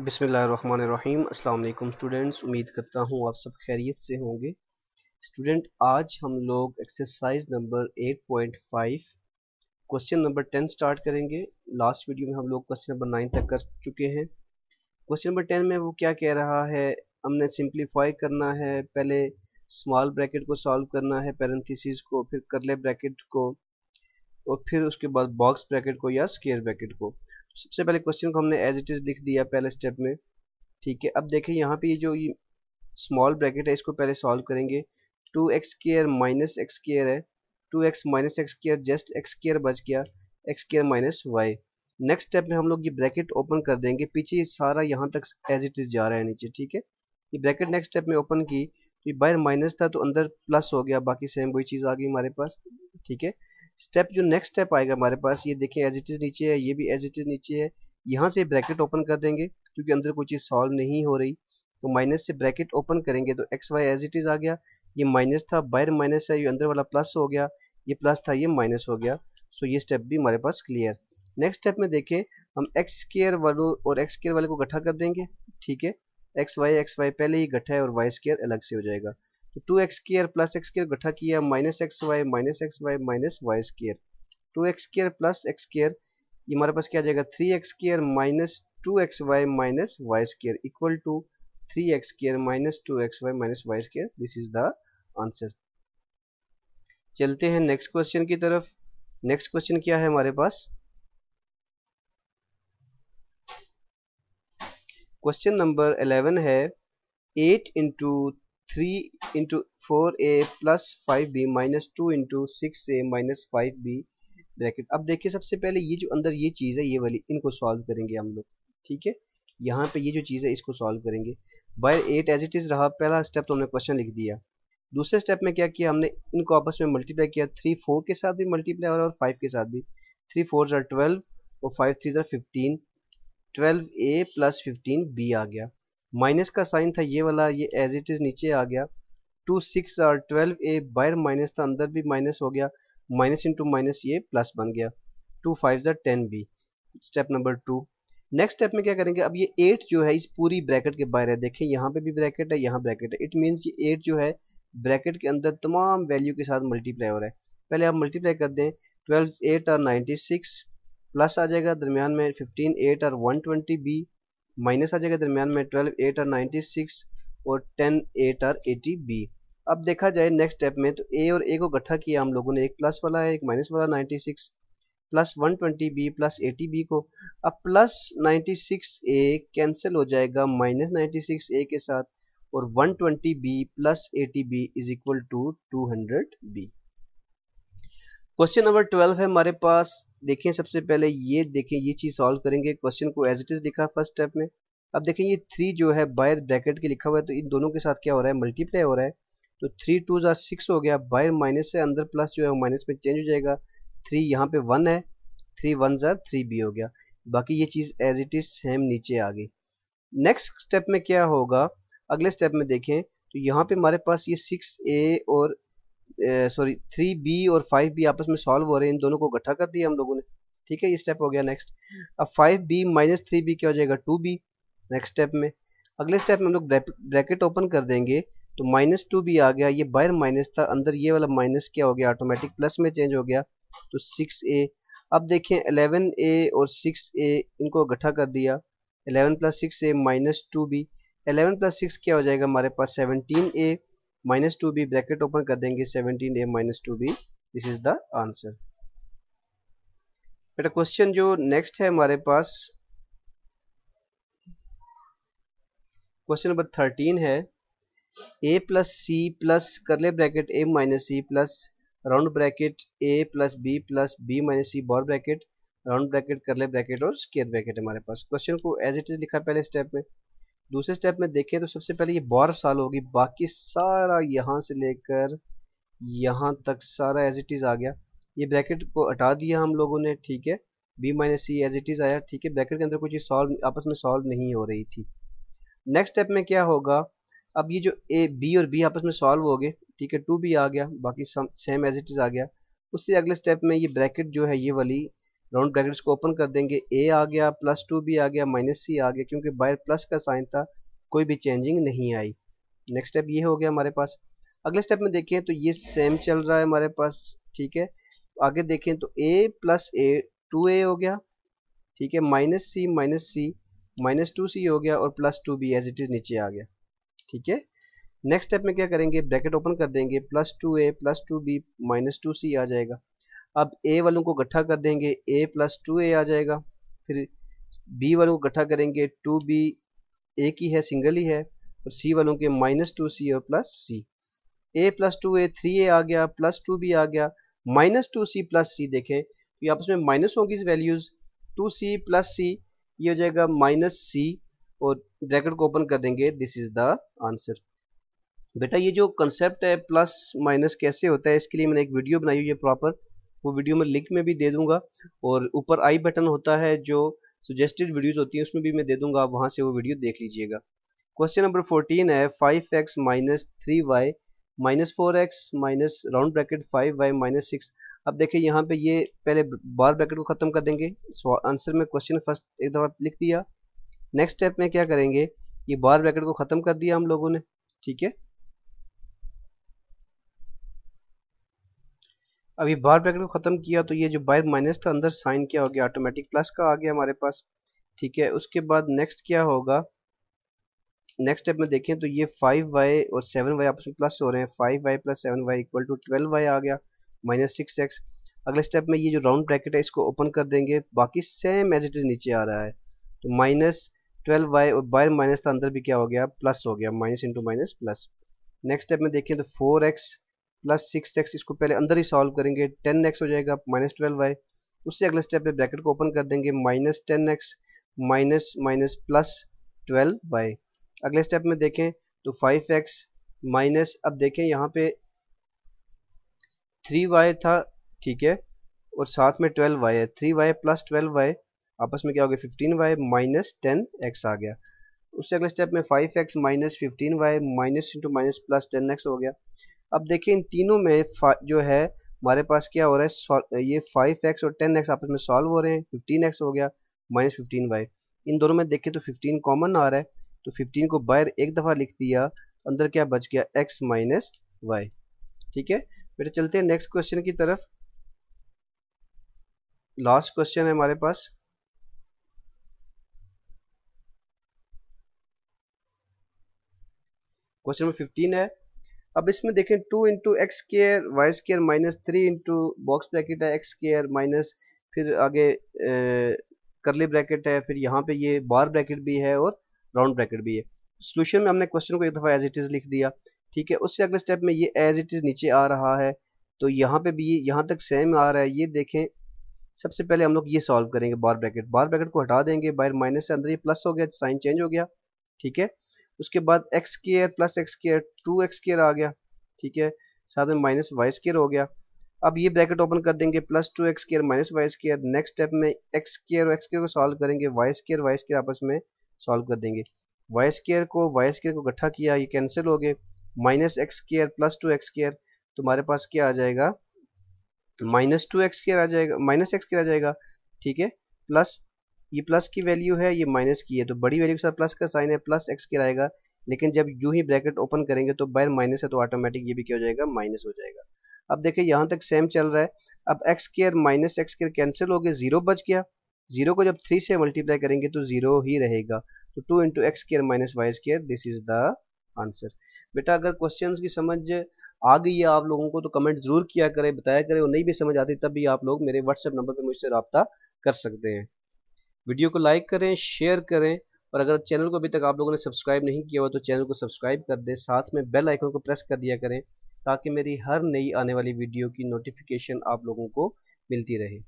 बिसमीम अल्लाम स्टूडेंट्स उम्मीद करता हूँ आप सब खैरियत से होंगे स्टूडेंट आज हम लोग exercise number 8.5 question number 10 start करेंगे लास्ट वीडियो में हम लोग क्वेश्चन नंबर 9 तक कर चुके हैं क्वेश्चन नंबर 10 में वो क्या कह रहा है हमने सिंप्लीफाई करना है पहले स्मॉल ब्रैकेट को सॉल्व करना है पैरेंथेसिस को फिर करले ब्रैकेट को और फिर उसके बाद बॉक्स ब्रैकेट को या स्केयर ब्रैकेट को सबसे पहले क्वेश्चन को हमने एज इट इज़ लिख दिया पहले स्टेप में ठीक है अब देखें यहाँ पे ये जो ये स्मॉल ब्रैकेट है इसको पहले सॉल्व करेंगे two x square minus x square है two x minus x square just x square बच गया x square minus y next step में हम लोग ये ब्रैकेट ओपन कर देंगे पीछे सारा यहाँ तक एज इट इज़ जा रहा है नीचे ठीक है ये ब्रैकेट नेक्स्ट स्टेप में ओपन की तो बाहर माइनस था तो अंदर प्लस हो गया बाकी सेम वही चीज़ आ गई हमारे पास ठीक है स्टेप जो नेक्स्ट स्टेप आएगा हमारे पास ये देखें एज इट इज़ नीचे है ये भी एज इट इज़ नीचे है यहाँ से ब्रैकेट ओपन कर देंगे क्योंकि अंदर कोई चीज़ सॉल्व नहीं हो रही तो माइनस से ब्रैकेट ओपन करेंगे तो x y as it is आ गया ये माइनस था बाहर माइनस है ये अंदर वाला प्लस हो गया ये प्लस था ये माइनस हो गया सो ये स्टेप भी हमारे पास क्लियर नेक्स्ट स्टेप में देखें हम एक्स स्केयर वालों और एक्स स्केयर वाले को इकट्ठा कर देंगे ठीक है एक्स वाई एक्स वाई पहले ही इकट्ठा है और वाई स्केयर अलग से हो जाएगा तो two x square plus x square गठा किया minus x y minus x y minus y square two x square plus x square ये हमारे पास क्या आ जाएगा three x square minus two x y minus y square equal to three x square minus two x y minus y square this is the answer चलते हैं next question की तरफ नेक्स्ट क्वेश्चन क्या है हमारे पास क्वेश्चन नंबर 11 है 8 into three into four a plus five b minus two into six a minus five b bracket अब देखिए सबसे पहले ये जो अंदर ये चीज़ है ये वाली इनको सॉल्व करेंगे हम लोग ठीक है यहाँ पे ये जो चीज़ है इसको सॉल्व करेंगे by eight as it is रहा पहला स्टेप तो हमने क्वेश्चन लिख दिया दूसरे स्टेप में क्या किया हमने इनको आपस में मल्टीप्लाई किया थ्री फोर के साथ भी मल्टीप्लाई हो रहा है और फाइव के साथ भी थ्री फोर जर ट्वेल्व और फाइव थ्री जर fifteen twelve a plus fifteen b आ गया माइनस का साइन था ये वाला ये एज इट इज़ नीचे आ गया टू सिक्स और ट्वेल्व ए बाहर माइनस था अंदर भी माइनस हो गया माइनस इंटू माइनस ये प्लस बन गया टू फाइव जर ten b step number two next step में क्या करेंगे अब ये एट जो है इस पूरी ब्रैकेट के बाहर है देखें यहाँ पे भी ब्रैकेट है यहाँ ब्रैकेट है इट मीन्स ये एट जो है ब्रैकेट के अंदर तमाम वैल्यू के साथ मल्टीप्लाई हो रहा है पहले आप मल्टीप्लाई कर दें ट्वेल्व एट और नाइन्टी सिक्स प्लस आ जाएगा दरमियान में फिफ्टीन एट और वन ट्वेंटी बी माइनस आ जाएगा दरमियान में ट्वेल्व एट और नाइन्टी सिक्स और टेन एट और एटी बी अब देखा जाए नेक्स्ट स्टेप में तो ए और ए को इकट्ठा किया हम लोगों ने एक प्लस वाला है एक माइनस वाला ninety six plus one twenty b plus eighty b को अब plus ninety six a cancel हो जाएगा माइनस नाइन्टी सिक्स ए के साथ और one twenty b plus eighty b is equal to two hundred b question number twelve है हमारे पास देखें सबसे पहले ये देखें ये चीज़ सॉल्व करेंगे क्वेश्चन को एज इट इज़ लिखा फर्स्ट स्टेप में अब देखें ये थ्री जो है बायर ब्रैकेट के लिखा हुआ है तो इन दोनों के साथ क्या हो रहा है मल्टीप्लाई हो रहा है तो थ्री टू ज़ा सिक्स हो गया बायर माइनस से अंदर प्लस जो है माइनस में चेंज हो जाएगा थ्री यहाँ पे वन है थ्री वन जार थ्री बी हो गया बाकी ये चीज़ एज इट इज़ सेम नीचे आ गई नेक्स्ट स्टेप में क्या होगा अगले स्टेप में देखें तो यहाँ पे हमारे पास ये सिक्स ए और सॉरी थ्री बी और फाइव बी आपस में सॉल्व हो रहे हैं इन दोनों को इकट्ठा कर दिया हम लोगों ने ठीक है ये स्टेप हो गया नेक्स्ट अब five b minus three b क्या हो जाएगा टू बी नेक्स्ट स्टेप में अगले स्टेप में हम लोग ब्रैकेट ओपन कर देंगे तो माइनस टू बी आ गया ये बाहर माइनस था अंदर ये वाला माइनस क्या हो गया ऑटोमेटिक प्लस में चेंज हो गया तो सिक्स ए अब देखें एलेवन ए और सिक्स ए इनको इकट्ठा कर दिया eleven plus six a minus two b eleven plus six क्या हो जाएगा हमारे पास seventeen a minus two b bracket open कर देंगे seventeen a minus two b this is the answer बेटा क्वेश्चन जो नेक्स्ट है हमारे पास क्वेश्चन नंबर थर्टीन है a plus c plus curly bracket a minus c plus round bracket a plus b plus b minus c बॉर bracket round bracket curly bracket और square bracket हमारे पास question को as it is लिखा पहले step में दूसरे step में देखें तो सबसे पहले ये बारह साल होगी बाकी सारा यहाँ से लेकर यहाँ तक सारा एज इट इज़ आ गया ये ब्रैकेट को हटा दिया हम लोगों ने ठीक है b minus c as it is आया ठीक है ब्रैकेट के अंदर कुछ सॉल्व आपस में सॉल्व नहीं हो रही थी नेक्स्ट स्टेप में क्या होगा अब ये जो ए बी और बी आपस में सॉल्व हो गए ठीक है टू बी आ गया बाकी सेम एज इट इज़ आ गया उससे अगले स्टेप में ये ब्रैकेट जो है ये वाली राउंड ब्रैकेट्स को ओपन कर देंगे ए आ गया प्लस टू भी आ गया माइनस सी आ गया क्योंकि बाहर प्लस का साइन था कोई भी चेंजिंग नहीं आई नेक्स्ट स्टेप ये हो गया हमारे पास अगले स्टेप में देखें तो ये सेम चल रहा है हमारे पास ठीक है आगे देखें तो ए प्लस ए टू ए हो गया ठीक है minus c minus c minus two c हो गया और plus two b as it is नीचे आ गया ठीक है नेक्स्ट स्टेप में क्या करेंगे ब्रैकेट ओपन कर देंगे plus two a plus two b minus two c आ जाएगा अब ए वालों को इकट्ठा कर देंगे ए प्लस टू ए आ जाएगा फिर बी वालों को इकट्ठा करेंगे टू बी ए की है सिंगल ही है और सी वालों के माइनस टू सी और plus c a plus two a three a आ गया प्लस टू बी आ गया minus two c plus c देखें तो आपस में माइनस होगी इस values two c plus c ये हो जाएगा माइनस सी और ब्रैकेट को ओपन कर देंगे दिस इज द आंसर बेटा ये जो कंसेप्ट है प्लस माइनस कैसे होता है इसके लिए मैंने एक वीडियो बनाई हुई है प्रॉपर वो वीडियो में लिंक में भी दे दूंगा और ऊपर आई बटन होता है जो सुजेस्टेड वीडियोज होती है उसमें भी मैं दे दूंगा आप वहाँ से वो वीडियो देख लीजिएगा क्वेश्चन नंबर फोर्टीन है five x minus three y minus four x minus round bracket five y minus six अब देखिए यहाँ पे ये पहले बार ब्रैकेट को ख़त्म कर देंगे सो आंसर में क्वेश्चन फर्स्ट एक दफ़ा लिख दिया नेक्स्ट स्टेप में क्या करेंगे ये बार ब्रैकेट को ख़त्म कर दिया हम लोगों ने ठीक है अभी बार ब्रैकेट को ख़त्म किया तो ये जो बाहर माइनस था अंदर साइन क्या हो गया ऑटोमेटिक प्लस का आ गया हमारे पास ठीक है उसके बाद नेक्स्ट क्या होगा नेक्स्ट स्टेप में देखें तो ये फाइव वाई और सेवन वाई आपस में प्लस हो रहे हैं five y plus seven y equal to twelve y आ गया माइनस सिक्स एक्स अगले स्टेप में ये जो राउंड ब्रैकेट है इसको ओपन कर देंगे बाकी सेम एज इट इज़ नीचे आ रहा है तो माइनस ट्वेल्व वाई और बाय माइनस था अंदर भी क्या हो गया प्लस हो गया minus into minus plus next step में देखें तो four x plus six x इसको पहले अंदर ही सॉल्व करेंगे टेन एक्स हो जाएगा माइनस ट्वेल्व वाई उससे अगले स्टेप पे ब्रैकेट को ओपन कर देंगे minus ten x minus minus plus twelve y अगले स्टेप में देखें तो फाइव एक्स माइनस अब देखें यहाँ पे थ्री वाई था ठीक है और साथ में ट्वेल्व वाई है three y plus twelve y आपस में क्या हो गया fifteen y minus ten x आ गया उससे अगले स्टेप में five x minus fifteen y minus into minus plus ten x हो गया अब देखिए इन तीनों में जो है हमारे पास क्या हो रहा है ये फाइव एक्स और टेन एक्स आपस में सॉल्व हो रहे हैं फिफ्टीन एक्स हो गया माइनस फिफ्टीन वाई इन दोनों में देखिए तो फिफ्टीन कॉमन आ रहा है तो फिफ्टीन को बाहर एक दफ़ा लिख दिया अंदर क्या बच गया एक्स माइनस वाई ठीक है बेटा चलते हैं नेक्स्ट क्वेश्चन की तरफ लास्ट क्वेश्चन है हमारे पास क्वेश्चन नंबर 15 है अब इसमें देखें two into x square y square minus three into box bracket है एक्स केयर माइनस फिर आगे करली ब्रैकेट है फिर यहाँ पे ये बार ब्रैकेट भी है और राउंड ब्रैकेट भी है सोल्यूशन में हमने क्वेश्चन को एक दफ़ा एज इट इज़ लिख दिया ठीक है उससे अगले स्टेप में ये एज इट इज़ नीचे आ रहा है तो यहाँ पे भी ये यहाँ तक सेम आ रहा है ये देखें सबसे पहले हम लोग ये सॉल्व करेंगे बार ब्रैकेट बार ब्रैकेट को हटा देंगे बाहर माइनस से अंदर ये प्लस हो गया साइन चेंज हो गया ठीक है उसके बाद x square plus x square two x square आ गया ठीक है साथ में माइनस वाई स्केयर हो गया अब ये ब्रैकेट ओपन कर देंगे plus two x square minus y square next step में एक्स स्केयर और एक्स स्केयर को सॉल्व करेंगे वाई स्केयर वाई स्केयर आपस में सॉल्व कर देंगे वाई स्केयर को वाई स्केयर को इकट्ठा किया ये कैंसिल हो गए minus x square plus two x square तुम्हारे पास क्या आ जाएगा माइनस टू एक्स स्केयर आ जाएगा माइनस एक्स स्केयर आ जाएगा ठीक है प्लस ये प्लस की वैल्यू है ये माइनस की है तो बड़ी वैल्यू के साथ प्लस का साइन है प्लस एक्स के आएगा लेकिन जब यू ही ब्रैकेट ओपन करेंगे तो बैर माइनस है तो ऑटोमेटिक ये भी क्या हो जाएगा माइनस हो जाएगा अब देखिए यहाँ तक सेम चल रहा है अब x square minus x square cancel हो गया जीरो बच गया जीरो को जब थ्री से मल्टीप्लाई करेंगे तो जीरो ही रहेगा तो two into x square minus y square this is the answer बेटा अगर क्वेश्चन की समझ आ गई है आप लोगों को तो कमेंट जरूर किया करें बताया करें और नहीं भी समझ आती तब भी आप लोग मेरे व्हाट्सएप नंबर पर मुझसे रबता कर सकते हैं वीडियो को लाइक करें शेयर करें और अगर चैनल को अभी तक आप लोगों ने सब्सक्राइब नहीं किया हुआ तो चैनल को सब्सक्राइब कर दें साथ में बेल आइकन को प्रेस कर दिया करें ताकि मेरी हर नई आने वाली वीडियो की नोटिफिकेशन आप लोगों को मिलती रहे